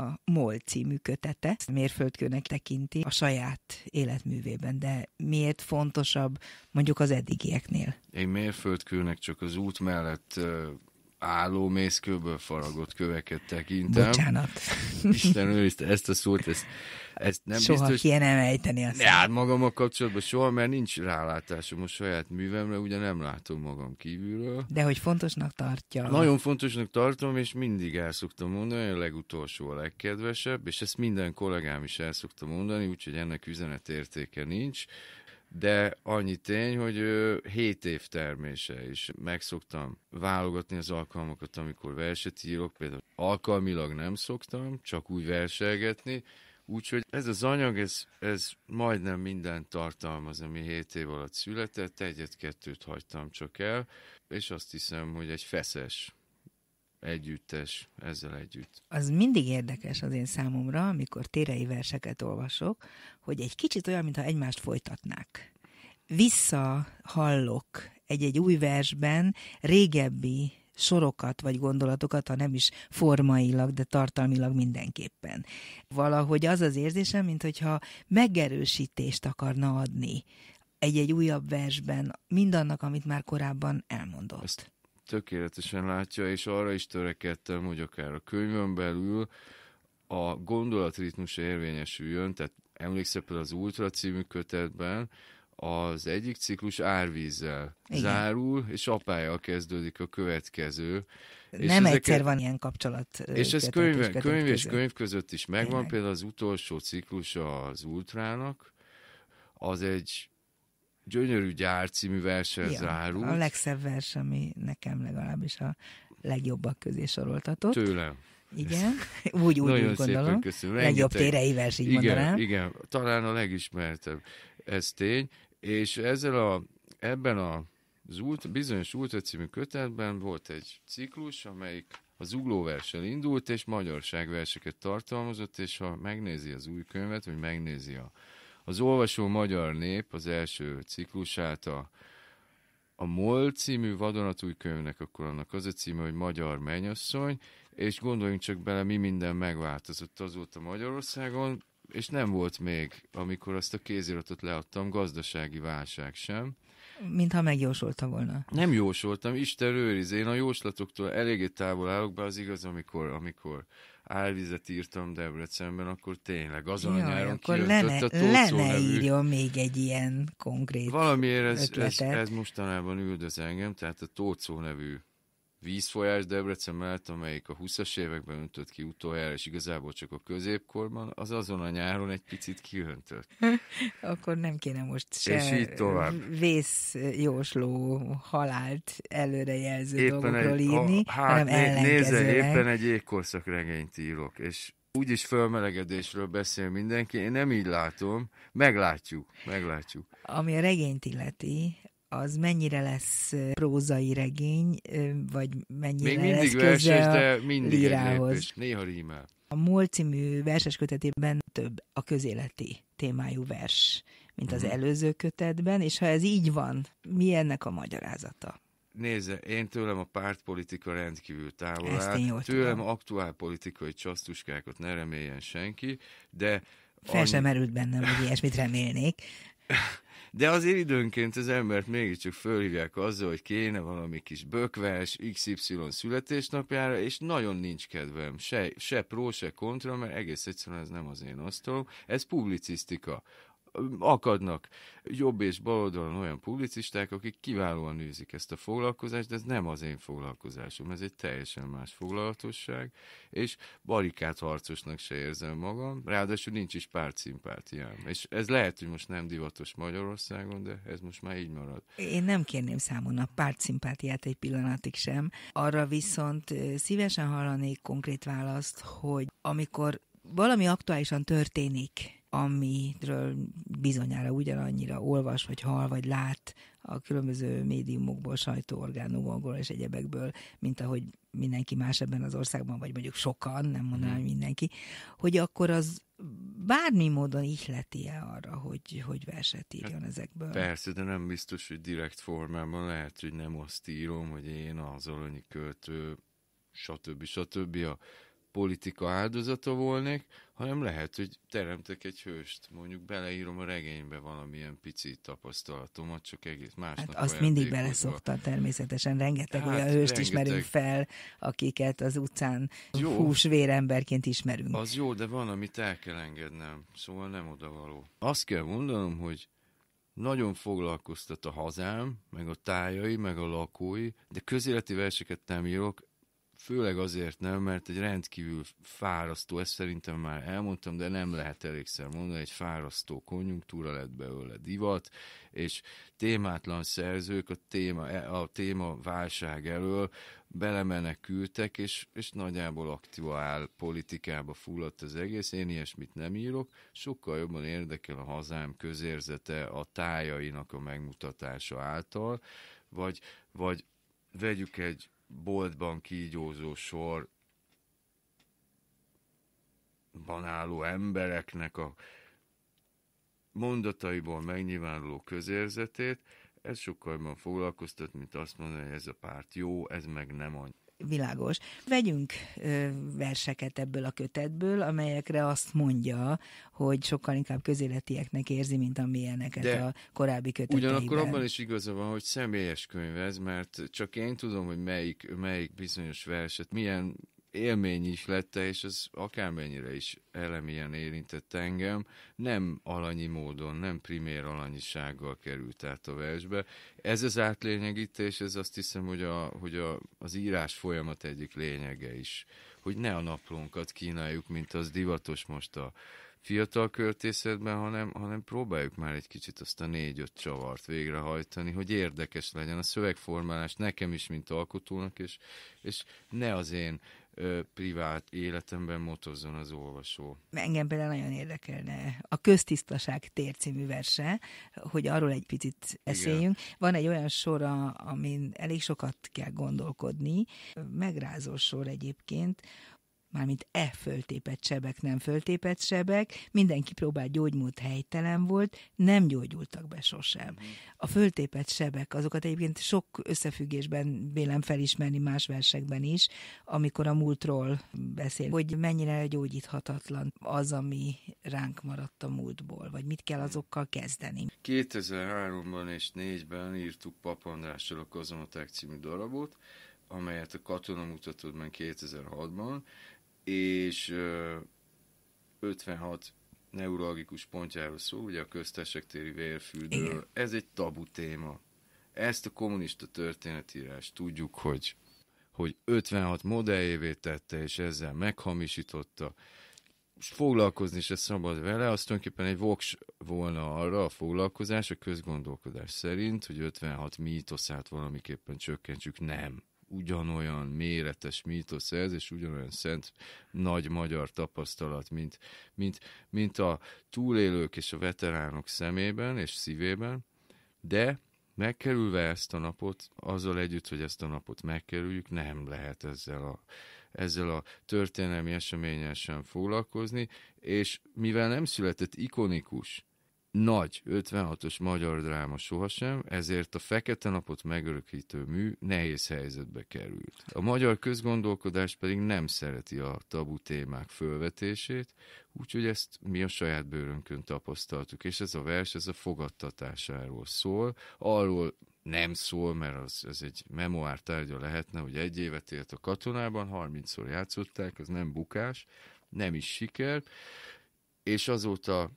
a MOL című kötete. Ezt mérföldkőnek tekinti a saját életművében, de miért fontosabb mondjuk az eddigieknél? Egy mérföldkőnek csak az út mellett álló mészkőből faragott köveket tekintem. Bocsánat. Isten őrizte ezt a szót, ezt, ezt nem soha biztos... Soha nem ejteni azt. Hát a kapcsolatban soha, mert nincs rálátásom a saját művemre, ugye nem látom magam kívülről. De hogy fontosnak tartja. Nagyon fontosnak tartom, és mindig el szoktam mondani, a legutolsó a legkedvesebb, és ezt minden kollégám is el szoktam mondani, úgyhogy ennek üzenetértéke nincs de annyi tény, hogy 7 év termése is. Megszoktam válogatni az alkalmakat, amikor verset írok, például alkalmilag nem szoktam, csak úgy verselgetni, Úgyhogy ez az anyag, ez, ez majdnem mindent tartalmaz, ami 7 év alatt született, egyet-kettőt hagytam csak el, és azt hiszem, hogy egy feszes együttes ezzel együtt. Az mindig érdekes az én számomra, amikor térei verseket olvasok, hogy egy kicsit olyan, mintha egymást folytatnák. Visszahallok egy-egy új versben régebbi sorokat vagy gondolatokat, ha nem is formailag, de tartalmilag mindenképpen. Valahogy az az érzésem, mintha megerősítést akarna adni egy-egy újabb versben mindannak, amit már korábban elmondott. Ezt tökéletesen látja, és arra is törekedtem, hogy akár a könyvön belül a gondolatritmus érvényesüljön, tehát emlékszem például az Ultra című kötetben, az egyik ciklus árvízzel Igen. zárul, és apája kezdődik a következő. Nem és egyszer ezeket, van ilyen kapcsolat. És ez könyv, könyv és könyv között is megvan, Igen. például az utolsó ciklus az Ultrának, az egy Gyönyörű gyár című versenyhez ja, A legszebb vers, ami nekem legalábbis a legjobbak közé soroltatott. Tőlem. Igen, úgy, úgy, Nagyon úgy gondolom. köszönöm. Legjobb vers, így igen, mondanám. Igen, talán a legismertebb, ez tény. És ezzel a, ebben a út, bizonyos Ultra című kötetben volt egy ciklus, amelyik a zuglóversen indult, és verseket tartalmazott, és ha megnézi az új könyvet, vagy megnézi a, az olvasó magyar nép az első ciklusát a, a MOL című vadonatúj könyvnek, akkor annak az a címe, hogy Magyar Mennyasszony, és gondoljunk csak bele, mi minden megváltozott azóta Magyarországon, és nem volt még, amikor azt a kéziratot leadtam, gazdasági válság sem. Mintha megjósolta volna. Nem jósoltam, Isten őriz, én a jóslatoktól eléggé távol állok be, az igaz, amikor, amikor Álvizet írtam Debrecenben, akkor tényleg azon a nyáron akkor lene, a Tóczó nevű. még egy ilyen konkrét Valamiért ez, ez, ez mostanában üldöz engem, tehát a Tóczó nevű vízfolyás Debrecen mellett, amelyik a 20-as években öntött ki utoljára, és igazából csak a középkorban, az azon a nyáron egy picit kiöntött. Akkor nem kéne most se és így tovább. vészjósló, halált előrejelző éppen dolgokról egy, írni, a, hát, hanem né, nézze, éppen egy égkorszak regényt írok, és úgyis fölmelegedésről beszél mindenki, én nem így látom, meglátjuk, meglátjuk. Ami a regényt illeti, az mennyire lesz prózai regény, vagy mennyire Még lesz verses, de mindig egy lépés, néha rímel. A MOL című verses kötetében több a közéleti témájú vers, mint az mhm. előző kötetben, és ha ez így van, mi ennek a magyarázata? Nézze, én tőlem a pártpolitika rendkívül távol áll. Tőlem tudom. aktuál politikai csasztuskákat ne reméljen senki, de... Fel annyi... sem merült bennem, hogy ilyesmit remélnék. De azért időnként az embert mégiscsak fölhívják azzal, hogy kéne valami kis bökves XY születésnapjára, és nagyon nincs kedvem. Se, se pró, se kontra, mert egész egyszerűen ez nem az én asztalom. Ez publicisztika akadnak jobb és baloldalon olyan publicisták, akik kiválóan nőzik ezt a foglalkozást, de ez nem az én foglalkozásom, ez egy teljesen más foglalatosság, és barikátharcosnak se érzem magam, ráadásul nincs is pártszimpátiám. És ez lehet, hogy most nem divatos Magyarországon, de ez most már így marad. Én nem kérném számon a pártszimpátiát egy pillanatig sem. Arra viszont szívesen hallanék konkrét választ, hogy amikor valami aktuálisan történik, amiről bizonyára ugyanannyira olvas, vagy hal, vagy lát a különböző médiumokból, sajtóorgánumokból és egyebekből, mint ahogy mindenki más ebben az országban, vagy mondjuk sokan, nem mondanám, hmm. mindenki, hogy akkor az bármi módon ihleti-e arra, hogy, hogy verset írjon hát, ezekből? Persze, de nem biztos, hogy direkt formában lehet, hogy nem azt írom, hogy én az alanyi költő, stb. stb. stb. A politika áldozata volnék, hanem lehet, hogy teremtek egy hőst. Mondjuk beleírom a regénybe valamilyen pici tapasztalatomat, csak egész másnak. Hát azt mindig beleszoktam természetesen. Rengeteg hát, olyan hőst rengeteg... ismerünk fel, akiket az utcán jó, húsvéremberként ismerünk. Az jó, de van, amit el kell engednem. Szóval nem odavaló. Azt kell mondanom, hogy nagyon foglalkoztat a hazám, meg a tájai, meg a lakói, de közéleti verseket nem írok, Főleg azért nem, mert egy rendkívül fárasztó, ezt szerintem már elmondtam, de nem lehet elégszer mondani, egy fárasztó konjunktúra lett belőle divat, és témátlan szerzők a téma, a téma válság elől belemenekültek, és, és nagyjából aktuál politikába fulladt az egész. Én ilyesmit nem írok. Sokkal jobban érdekel a hazám közérzete a tájainak a megmutatása által, vagy, vagy vegyük egy boltban kígyózó sor banáló embereknek a mondataiból megnyilvánuló közérzetét, ez sokkal jobban foglalkoztat, mint azt mondani, hogy ez a párt jó, ez meg nem világos. Vegyünk verseket ebből a kötetből, amelyekre azt mondja, hogy sokkal inkább közéletieknek érzi, mint amilyeneket De a korábbi köteteiben. Ugyanakkor abban is igaza van, hogy személyes könyv ez, mert csak én tudom, hogy melyik, melyik bizonyos verset milyen élmény is lett, és az akármennyire is elemilyen érintett engem, nem alanyi módon, nem primér alanyisággal került át a versbe. Ez az átlényegítés, ez azt hiszem, hogy, a, hogy a, az írás folyamat egyik lényege is, hogy ne a naplónkat kínáljuk, mint az divatos most a fiatal költészetben, hanem, hanem próbáljuk már egy kicsit azt a négy-öt csavart végrehajtani, hogy érdekes legyen a szövegformálás nekem is, mint alkotónak, és, és ne az én privát életemben motozzon az olvasó. Engem például nagyon érdekelne a Köztisztaság tér című verse, hogy arról egy picit eszéljünk. Igen. Van egy olyan sora, amin elég sokat kell gondolkodni, megrázó sor egyébként, mármint e föltépet sebek, nem föltépet sebek, mindenki próbált gyógymód helytelen volt, nem gyógyultak be sosem. A föltépet sebek, azokat egyébként sok összefüggésben vélem felismerni más versekben is, amikor a múltról beszél, hogy mennyire gyógyíthatatlan az, ami ránk maradt a múltból, vagy mit kell azokkal kezdeni. 2003-ban és 2004 ben írtuk Pap Andrással a Kozmotek című darabot, amelyet a Katona mutatott meg 2006-ban, és 56 neurologikus pontjáról szól, ugye a köztesek téri vérfüldről. Igen. Ez egy tabu téma. Ezt a kommunista történetírás tudjuk, hogy, hogy 56 modelljévé tette, és ezzel meghamisította, és foglalkozni se szabad vele, az tulajdonképpen egy voks volna arra a foglalkozás, a közgondolkodás szerint, hogy 56 mítoszát valamiképpen csökkentsük. Nem ugyanolyan méretes mítosz ez, és ugyanolyan szent nagy magyar tapasztalat, mint, mint, mint a túlélők és a veteránok szemében és szívében, de megkerülve ezt a napot, azzal együtt, hogy ezt a napot megkerüljük, nem lehet ezzel a, ezzel a történelmi eseménnyel sem foglalkozni, és mivel nem született ikonikus nagy 56-os magyar dráma sohasem, ezért a Fekete Napot megörökítő mű nehéz helyzetbe került. A magyar közgondolkodás pedig nem szereti a tabu témák fölvetését, úgyhogy ezt mi a saját bőrönkön tapasztaltuk, és ez a vers, ez a fogadtatásáról szól, arról nem szól, mert az, ez egy memoár tárgya lehetne, hogy egy évet élt a katonában, 30-szor játszották, az nem bukás, nem is siker, és azóta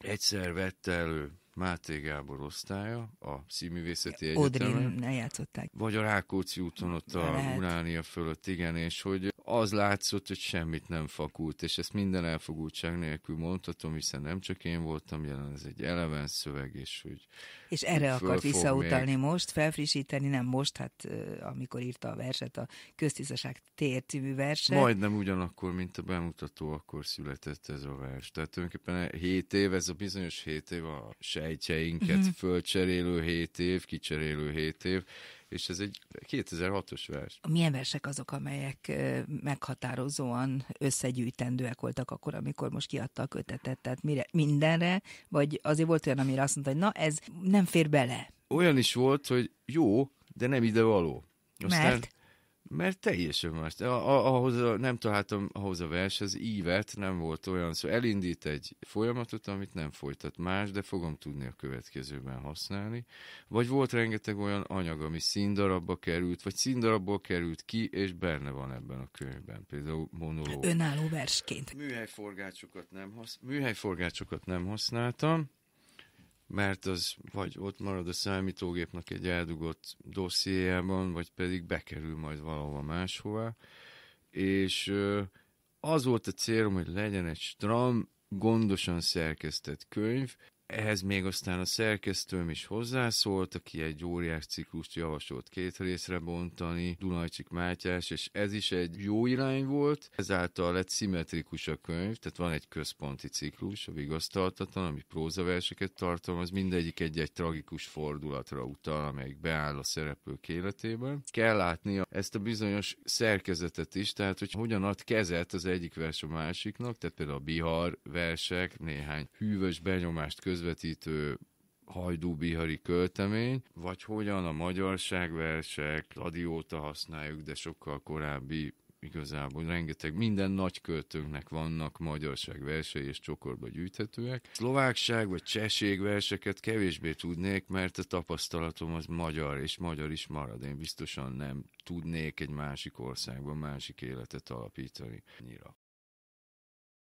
egyszer vette elő Máté Gábor osztálya, a Színművészeti Egyetemen. ne játszották. Vagy a Rákóczi úton ott a Lehet. Uránia fölött, igen, és hogy az látszott, hogy semmit nem fakult, és ezt minden elfogultság nélkül mondhatom, hiszen nem csak én voltam jelen, ez egy eleven szöveg, és hogy... És erre akart visszautalni még. most, felfrissíteni, nem most, hát amikor írta a verset, a Köztisztaság tér című verset. Majdnem ugyanakkor, mint a bemutató, akkor született ez a vers. Tehát tulajdonképpen 7 év, ez a bizonyos 7 év a sej rejtjeinket, mm-hmm. fölcserélő 7 év, kicserélő 7 év, és ez egy 2006-os vers. Milyen versek azok, amelyek meghatározóan összegyűjtendőek voltak akkor, amikor most kiadta a kötetet? Tehát mire, mindenre? Vagy azért volt olyan, amire azt mondta, hogy na, ez nem fér bele? Olyan is volt, hogy jó, de nem ide való. Aztán Mert? Mert teljesen más. A, ahhoz a, nem találtam ahhoz a vershez ívet, nem volt olyan szó. Elindít egy folyamatot, amit nem folytat más, de fogom tudni a következőben használni. Vagy volt rengeteg olyan anyag, ami színdarabba került, vagy színdarabból került ki, és benne van ebben a könyvben. Például monoló. Önálló versként. Műhelyforgácsokat nem, használ, Műhelyforgácsokat nem használtam mert az vagy ott marad a számítógépnek egy eldugott dossziéjában, vagy pedig bekerül majd valahova máshova. És az volt a célom, hogy legyen egy stram, gondosan szerkesztett könyv, ehhez még aztán a szerkesztőm is hozzászólt, aki egy óriás ciklust javasolt két részre bontani, Dunajcsik Mátyás, és ez is egy jó irány volt. Ezáltal lett szimmetrikus a könyv, tehát van egy központi ciklus, a vigasztaltatlan, ami prózaverseket tartalmaz, mindegyik egy-egy tragikus fordulatra utal, amelyik beáll a szereplők életében. Kell látni ezt a bizonyos szerkezetet is, tehát hogy hogyan ad kezet az egyik vers a másiknak, tehát például a Bihar versek, néhány hűvös benyomást köz közvetítő hajdú-bihari költemény, vagy hogyan a versek, radióta használjuk, de sokkal korábbi igazából rengeteg, minden nagy költőnknek vannak magyarság versei és csokorba gyűjthetőek. Szlovákság vagy cseség verseket kevésbé tudnék, mert a tapasztalatom az magyar, és magyar is marad. Én biztosan nem tudnék egy másik országban másik életet alapítani. Nyira.